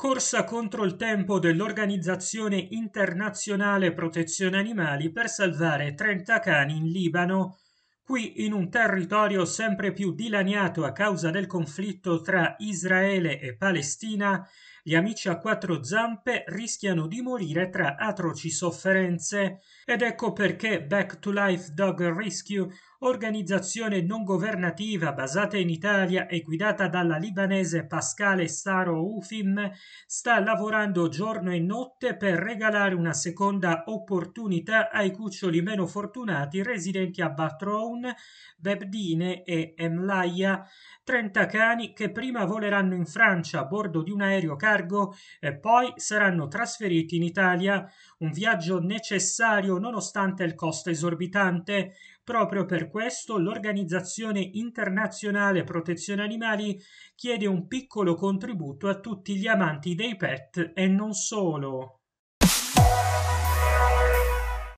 corsa contro il tempo dell'Organizzazione Internazionale Protezione Animali per salvare 30 cani in Libano Qui, in un territorio sempre più dilaniato a causa del conflitto tra Israele e Palestina, gli amici a quattro zampe rischiano di morire tra atroci sofferenze ed ecco perché Back to Life Dog Rescue, organizzazione non governativa basata in Italia e guidata dalla libanese Pascale Saro Ufim, sta lavorando giorno e notte per regalare una seconda opportunità ai cuccioli meno fortunati residenti a Batroun Harun, Bebdine e Emlaia, 30 cani che prima voleranno in Francia a bordo di un aereo cargo e poi saranno trasferiti in Italia, un viaggio necessario nonostante il costo esorbitante. Proprio per questo l'Organizzazione Internazionale Protezione Animali chiede un piccolo contributo a tutti gli amanti dei pet e non solo.